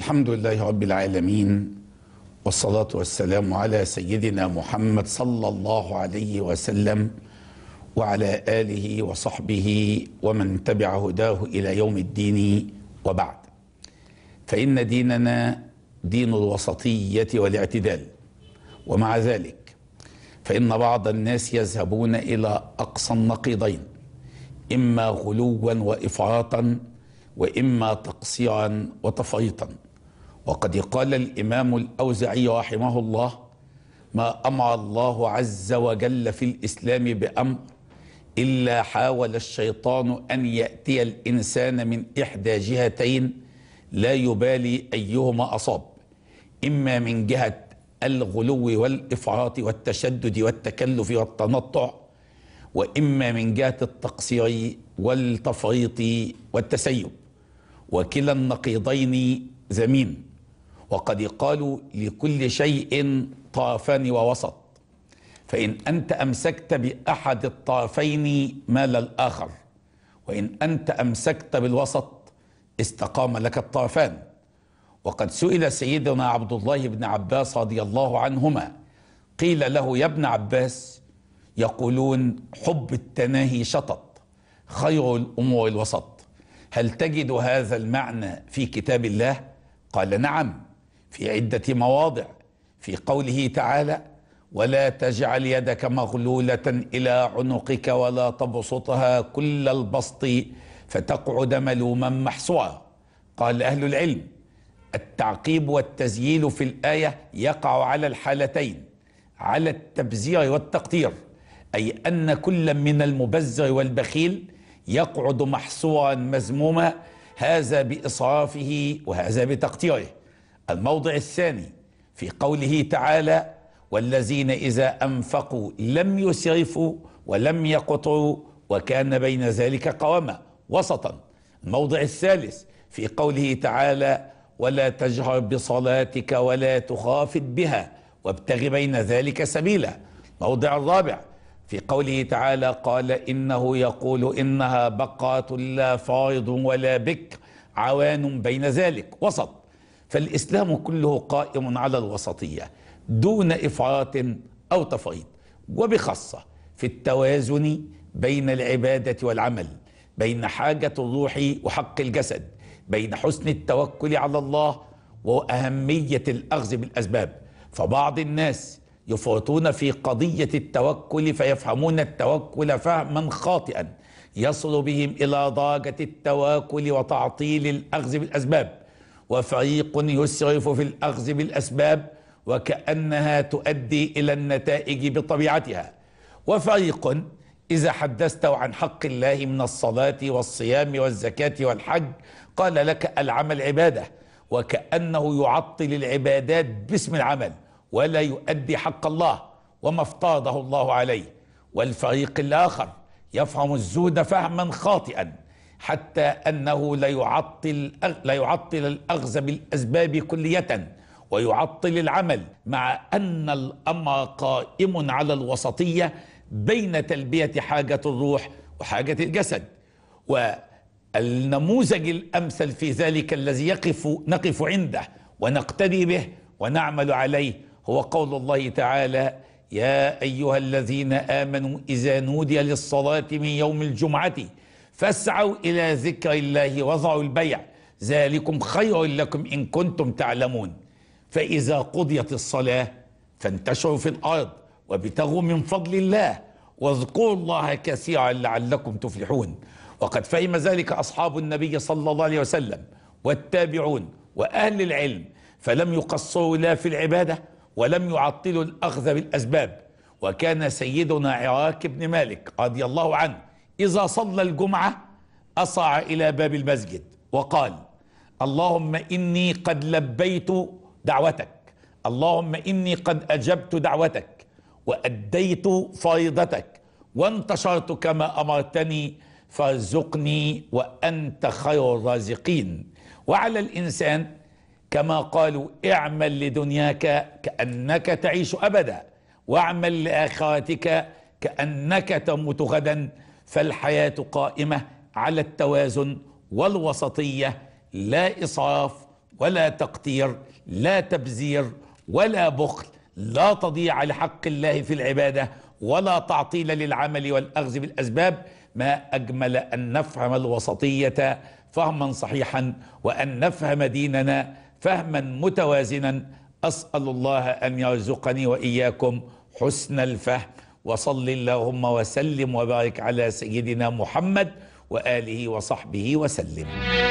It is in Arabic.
الحمد لله رب العالمين والصلاة والسلام على سيدنا محمد صلى الله عليه وسلم وعلى آله وصحبه ومن تبع هداه إلى يوم الدين وبعد فإن ديننا دين الوسطية والاعتدال ومع ذلك فإن بعض الناس يذهبون إلى أقصى النقيضين إما غلوا وإفراطا واما تقصيعا وتفايطا وقد قال الامام الاوزعي رحمه الله ما امر الله عز وجل في الاسلام بامر الا حاول الشيطان ان ياتي الانسان من احدى جهتين لا يبالي ايهما اصاب اما من جهه الغلو والافراط والتشدد والتكلف والتنطع واما من جهه التقصير والتفريط والتسيب وكلا النقيضين زمين وقد يقال لكل شيء طرفان ووسط فإن أنت أمسكت بأحد الطرفين مال الآخر وإن أنت أمسكت بالوسط استقام لك الطرفان وقد سئل سيدنا عبد الله بن عباس رضي الله عنهما قيل له يا ابن عباس يقولون حب التناهي شطط خير الأمور الوسط هل تجد هذا المعنى في كتاب الله قال نعم في عده مواضع في قوله تعالى ولا تجعل يدك مغلوله الى عنقك ولا تبسطها كل البسط فتقعد ملوما محصورا قال اهل العلم التعقيب والتزييل في الايه يقع على الحالتين على التبذير والتقطير اي ان كل من المبذر والبخيل يقعد محصورا مذموما هذا بإصرافه وهذا بتقتيره الموضع الثاني في قوله تعالى والذين إذا أنفقوا لم يسرفوا ولم يقطعوا وكان بين ذلك قواما وسطا الموضع الثالث في قوله تعالى ولا تجهر بصلاتك ولا تخافت بها وابتغ بين ذلك سبيلا الموضع الرابع في قوله تعالى قال إنه يقول إنها بقعة لا فائض ولا بكر عوان بين ذلك وسط فالإسلام كله قائم على الوسطية دون إفراط أو تفريط وبخاصة في التوازن بين العبادة والعمل بين حاجة الروح وحق الجسد بين حسن التوكل على الله وأهمية الأخذ بالأسباب فبعض الناس يفوتون في قضية التوكل فيفهمون التوكل فهما خاطئا يصل بهم إلى ضاجة التواكل وتعطيل الأخذ بالأسباب وفريق يسرف في الأخذ بالأسباب وكأنها تؤدي إلى النتائج بطبيعتها وفريق إذا حدثته عن حق الله من الصلاة والصيام والزكاة والحج قال لك العمل عبادة وكأنه يعطل العبادات باسم العمل ولا يؤدي حق الله وما افترضه الله عليه والفريق الآخر يفهم الزهد فهما خاطئا حتى أنه لا يعطل, لا يعطل الأخذ بالأسباب كلية ويعطل العمل مع أن الأمر قائم على الوسطية بين تلبية حاجة الروح وحاجة الجسد والنموذج الأمثل في ذلك الذي يقف نقف عنده ونقتدي به ونعمل عليه هو قول الله تعالى يا أيها الذين آمنوا إذا نودي للصلاة من يوم الجمعة فاسعوا إلى ذكر الله وضعوا البيع ذلكم خير لكم إن كنتم تعلمون فإذا قضيت الصلاة فانتشروا في الأرض وابتغوا من فضل الله واذكروا الله كثيرا لعلكم تفلحون وقد فهم ذلك أصحاب النبي صلى الله عليه وسلم والتابعون وأهل العلم فلم يقصروا لا في العبادة ولم يعطلوا الأخذ بالأسباب وكان سيدنا عراك بن مالك رضي الله عنه إذا صلى الجمعة أصع إلى باب المسجد وقال اللهم إني قد لبيت دعوتك اللهم إني قد أجبت دعوتك وأديت فريضتك وانتشرت كما أمرتني فارزقني وأنت خير الرازقين وعلى الإنسان كما قالوا اعمل لدنياك كأنك تعيش أبدا واعمل لآخرتك كأنك تموت غدا فالحياة قائمة على التوازن والوسطية لا اسعاف ولا تقتير لا تبذير ولا بخل لا تضيع لحق الله في العبادة ولا تعطيل للعمل والأخذ بالأسباب ما أجمل أن نفهم الوسطية فهما صحيحا وأن نفهم ديننا فهما متوازنا اسال الله ان يرزقني واياكم حسن الفهم وصل اللهم وسلم وبارك على سيدنا محمد واله وصحبه وسلم